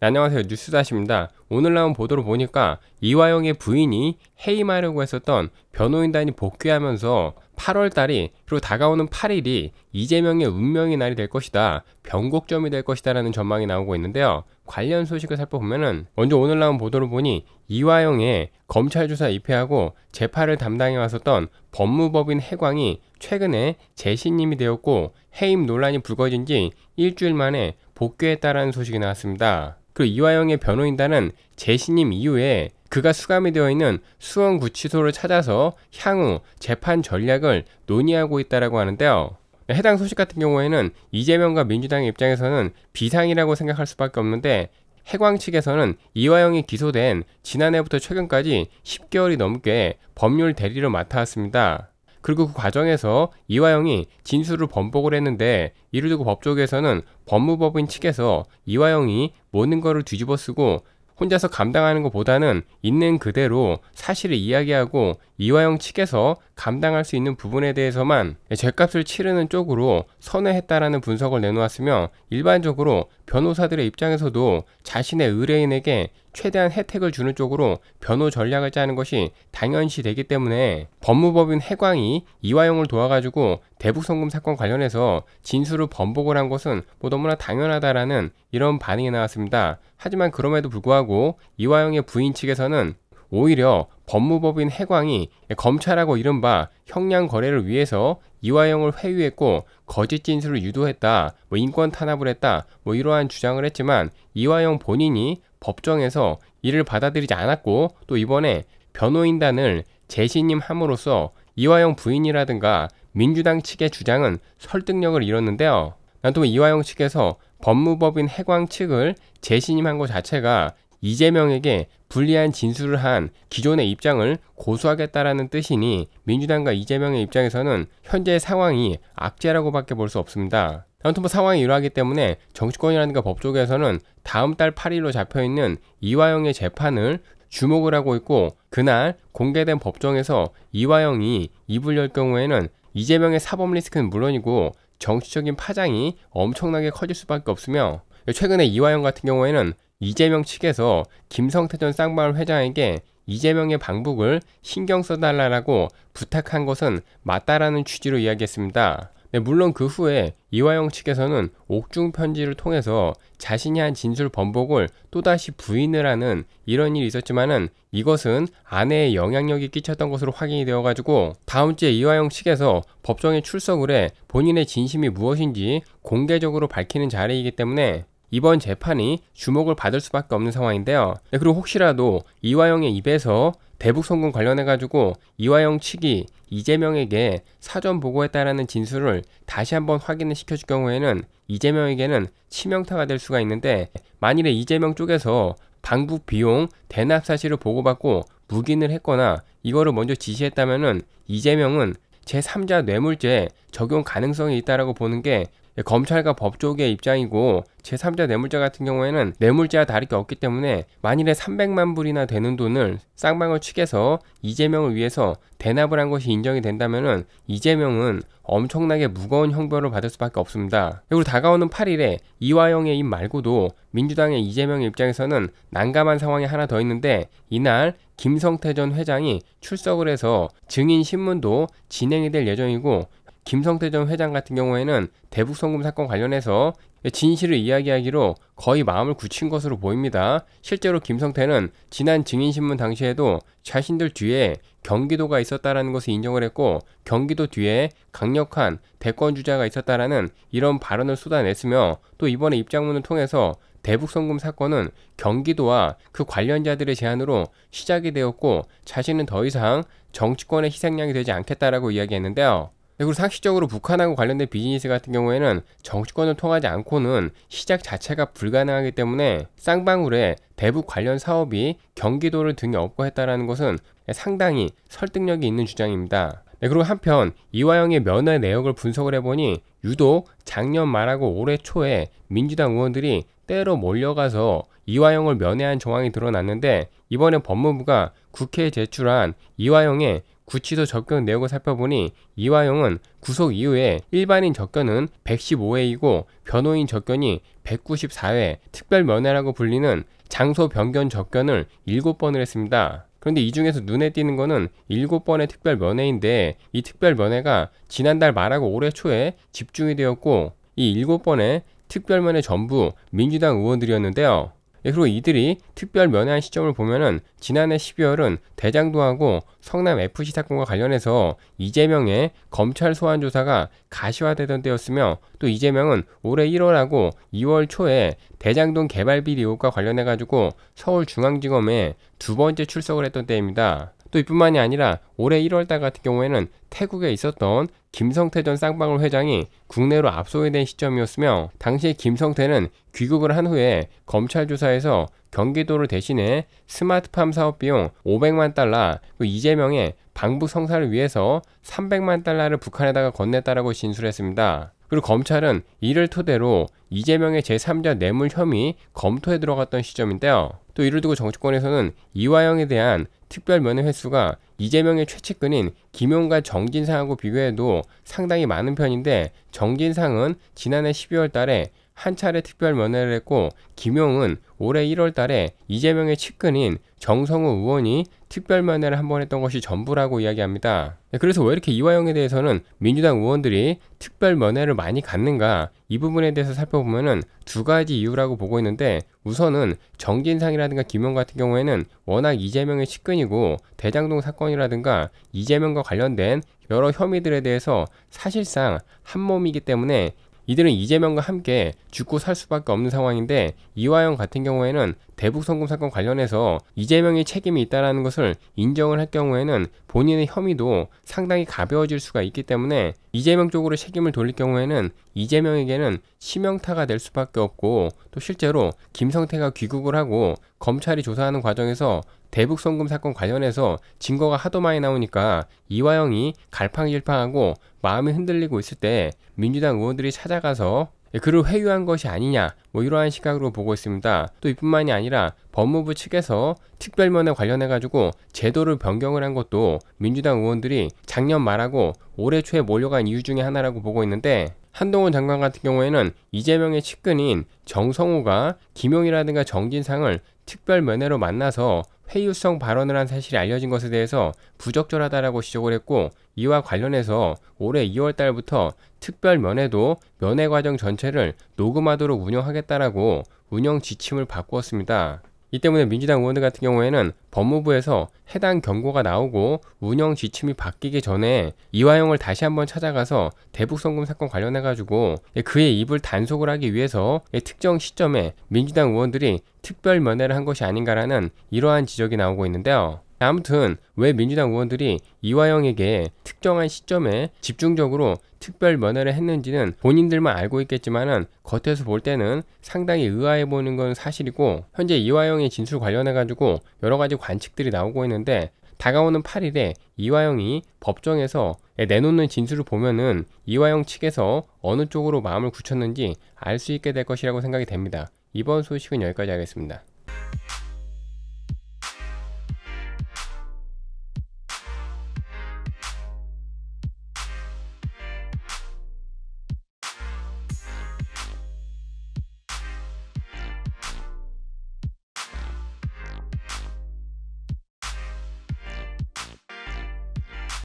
네, 안녕하세요. 뉴스다시입니다. 오늘 나온 보도를 보니까 이화영의 부인이 해임하려고 했었던 변호인단이 복귀하면서 8월달이 그리고 다가오는 8일이 이재명의 운명의 날이 될 것이다. 변곡점이 될 것이다 라는 전망이 나오고 있는데요. 관련 소식을 살펴보면은 먼저 오늘 나온 보도를 보니 이화영의 검찰 조사 입회하고 재판을 담당해 왔었던 법무법인 해광이 최근에 재신임이 되었고 해임 논란이 불거진 지 일주일 만에 복귀했다라는 소식이 나왔습니다. 그리고 이화영의 변호인단은 재신임 이후에 그가 수감이 되어 있는 수원구치소를 찾아서 향후 재판 전략을 논의하고 있다라고 하는데요. 해당 소식 같은 경우에는 이재명과 민주당의 입장에서는 비상이라고 생각할 수밖에 없는데 해광 측에서는 이화영이 기소된 지난해부터 최근까지 10개월이 넘게 법률 대리로 맡아왔습니다. 그리고 그 과정에서 이화영이 진술을 번복을 했는데 이를 두고 법조계에서는 법무법인 측에서 이화영이 모든 거를 뒤집어 쓰고 혼자서 감당하는 것보다는 있는 그대로 사실을 이야기하고 이화영 측에서 감당할 수 있는 부분에 대해서만 죄값을 치르는 쪽으로 선회했다라는 분석을 내놓았으며 일반적으로 변호사들의 입장에서도 자신의 의뢰인에게 최대한 혜택을 주는 쪽으로 변호 전략을 짜는 것이 당연시 되기 때문에 법무법인 해광이 이화영을 도와가지고 대북송금 사건 관련해서 진술을 번복을 한 것은 뭐 너무나 당연하다라는 이런 반응이 나왔습니다. 하지만 그럼에도 불구하고 이화영의 부인 측에서는 오히려 법무법인 해광이 검찰하고 이른바 형량 거래를 위해서 이화영을 회유했고 거짓 진술을 유도했다, 뭐 인권 탄압을 했다, 뭐 이러한 주장을 했지만 이화영 본인이 법정에서 이를 받아들이지 않았고 또 이번에 변호인단을 재신임함으로써 이화영 부인이라든가 민주당 측의 주장은 설득력을 잃었는데요. 난 또 이화영 측에서 법무법인 해광 측을 재신임한 것 자체가 이재명에게 불리한 진술을 한 기존의 입장을 고수하겠다라는 뜻이니 민주당과 이재명의 입장에서는 현재의 상황이 악재라고밖에 볼 수 없습니다. 다음 투보 상황이 이러하기 때문에 정치권이라든가 법조계에서는 다음 달 8일로 잡혀있는 이화영의 재판을 주목을 하고 있고 그날 공개된 법정에서 이화영이 입을 열 경우에는 이재명의 사법 리스크는 물론이고 정치적인 파장이 엄청나게 커질 수밖에 없으며 최근에 이화영 같은 경우에는 이재명 측에서 김성태 전 쌍방울 회장에게 이재명의 방북을 신경 써달라고 부탁한 것은 맞다라는 취지로 이야기했습니다. 네, 물론 그 후에 이화영 측에서는 옥중 편지를 통해서 자신이 한 진술 번복을 또다시 부인을 하는 이런 일이 있었지만은 이것은 아내의 영향력이 끼쳤던 것으로 확인이 되어가지고 다음 주에 이화영 측에서 법정에 출석을 해 본인의 진심이 무엇인지 공개적으로 밝히는 자리이기 때문에 이번 재판이 주목을 받을 수밖에 없는 상황인데요. 네, 그리고 혹시라도 이화영의 입에서 대북 송금 관련해 가지고 이화영 측이 이재명에게 사전 보고했다라는 진술을 다시 한번 확인을 시켜줄 경우에는 이재명에게는 치명타가 될 수가 있는데 만일에 이재명 쪽에서 방북 비용 대납 사실을 보고받고 묵인을 했거나 이거를 먼저 지시했다면은 이재명은 제3자 뇌물죄 적용 가능성이 있다라고 보는 게 예, 검찰과 법 쪽의 입장이고 제3자 뇌물자 같은 경우에는 뇌물자와 다를 게 없기 때문에 만일에 300만 불이나 되는 돈을 쌍방울 측에서 이재명을 위해서 대납을 한 것이 인정이 된다면 이재명은 엄청나게 무거운 형벌을 받을 수밖에 없습니다. 그리고 다가오는 8일에 이화영의 입 말고도 민주당의 이재명 입장에서는 난감한 상황이 하나 더 있는데 이날 김성태 전 회장이 출석을 해서 증인 신문도 진행이 될 예정이고 김성태 전 회장 같은 경우에는 대북 송금 사건 관련해서 진실을 이야기하기로 거의 마음을 굳힌 것으로 보입니다. 실제로 김성태는 지난 증인신문 당시에도 자신들 뒤에 경기도가 있었다라는 것을 인정을 했고 경기도 뒤에 강력한 대권주자가 있었다라는 이런 발언을 쏟아냈으며 또 이번에 입장문을 통해서 대북 송금 사건은 경기도와 그 관련자들의 제안으로 시작이 되었고 자신은 더 이상 정치권의 희생양이 되지 않겠다라고 이야기했는데요. 그리고 상식적으로 북한하고 관련된 비즈니스 같은 경우에는 정치권을 통하지 않고는 시작 자체가 불가능하기 때문에 쌍방울의 대북 관련 사업이 경기도를 등에 업고 했다는 것은 상당히 설득력이 있는 주장입니다. 네, 그리고 한편 이화영의 면회 내역을 분석을 해보니 유독 작년 말하고 올해 초에 민주당 의원들이 때로 몰려가서 이화영을 면회한 정황이 드러났는데 이번에 법무부가 국회에 제출한 이화영의 구치소 적견 내역을 살펴보니 이화영은 구속 이후에 일반인 적견은 115회이고 변호인 적견이 194회, 특별 면회라고 불리는 장소 변경 적견을 7번을 했습니다. 그런데 이 중에서 눈에 띄는 것은 7번의 특별 면회인데 이 특별 면회가 지난달 말하고 올해 초에 집중이 되었고 이 7번의 특별 면회 전부 민주당 의원들이었는데요. 예, 그리고 이들이 특별 면한 회 시점을 보면은 지난해 12월은 대장동하고 성남 FC 사건과 관련해서 이재명의 검찰 소환 조사가 가시화되던 때였으며 또 이재명은 올해 1월하고 2월 초에 대장동 개발비 리혹과 관련해 가지고 서울중앙지검에 두 번째 출석을 했던 때입니다. 또 이뿐만이 아니라 올해 1월달 같은 경우에는 태국에 있었던 김성태 전 쌍방울 회장이 국내로 압송된 시점이었으며 당시 김성태는 귀국을 한 후에 검찰 조사에서 경기도를 대신해 스마트팜 사업 비용 500만 달러, 그 이재명의 방북 성사를 위해서 300만 달러를 북한에다가 건넸다라고 진술했습니다. 그리고 검찰은 이를 토대로 이재명의 제3자 뇌물 혐의 검토에 들어갔던 시점인데요. 또 이를 두고 정치권에서는 이화영에 대한 특별 면회 횟수가 이재명의 최측근인 김용과 정진상하고 비교해도 상당히 많은 편인데 정진상은 지난해 12월 달에 한 차례 특별 면회를 했고 김용은 올해 1월 달에 이재명의 측근인 정성우 의원이 특별 면회를 한 번 했던 것이 전부라고 이야기합니다. 네, 그래서 왜 이렇게 이화영에 대해서는 민주당 의원들이 특별 면회를 많이 갖는가 이 부분에 대해서 살펴보면은 두 가지 이유라고 보고 있는데 우선은 정진상이라든가 김용 같은 경우에는 워낙 이재명의 측근이고 대장동 사건이라든가 이재명과 관련된 여러 혐의들에 대해서 사실상 한 몸이기 때문에 이들은 이재명과 함께 죽고 살 수밖에 없는 상황인데 이화영 같은 경우에는 대북 송금 사건 관련해서 이재명의 책임이 있다는 것을 인정을 할 경우에는 본인의 혐의도 상당히 가벼워질 수가 있기 때문에 이재명 쪽으로 책임을 돌릴 경우에는 이재명에게는 치명타가 될 수밖에 없고 또 실제로 김성태가 귀국을 하고 검찰이 조사하는 과정에서 대북 송금 사건 관련해서 증거가 하도 많이 나오니까 이화영이 갈팡질팡하고 마음이 흔들리고 있을 때 민주당 의원들이 찾아가서 예, 그를 회유한 것이 아니냐 뭐 이러한 시각으로 보고 있습니다. 또 이뿐만이 아니라 법무부 측에서 특별면에 관련해 가지고 제도를 변경을 한 것도 민주당 의원들이 작년 말하고 올해 초에 몰려간 이유 중에 하나라고 보고 있는데 한동훈 장관 같은 경우에는 이재명의 측근인 정성호가 김용이라든가 정진상을 특별 면회로 만나서 회유성 발언을 한 사실이 알려진 것에 대해서 부적절하다라고 지적을 했고 이와 관련해서 올해 2월 달부터 특별 면회도 면회 과정 전체를 녹음하도록 운영하겠다라고 운영 지침을 바꾸었습니다. 이 때문에 민주당 의원들 같은 경우에는 법무부에서 해당 경고가 나오고 운영 지침이 바뀌기 전에 이화영을 다시 한번 찾아가서 대북송금 사건 관련해 가지고 그의 입을 단속을 하기 위해서 특정 시점에 민주당 의원들이 특별 면회를 한 것이 아닌가라는 이러한 지적이 나오고 있는데요. 아무튼 왜 민주당 의원들이 이화영에게 특정한 시점에 집중적으로 특별 면회를 했는지는 본인들만 알고 있겠지만은 겉에서 볼 때는 상당히 의아해 보이는 건 사실이고 현재 이화영의 진술 관련해 가지고 여러 가지 관측들이 나오고 있는데 다가오는 8일에 이화영이 법정에서 내놓는 진술을 보면은 이화영 측에서 어느 쪽으로 마음을 굳혔는지 알 수 있게 될 것이라고 생각이 됩니다. 이번 소식은 여기까지 하겠습니다.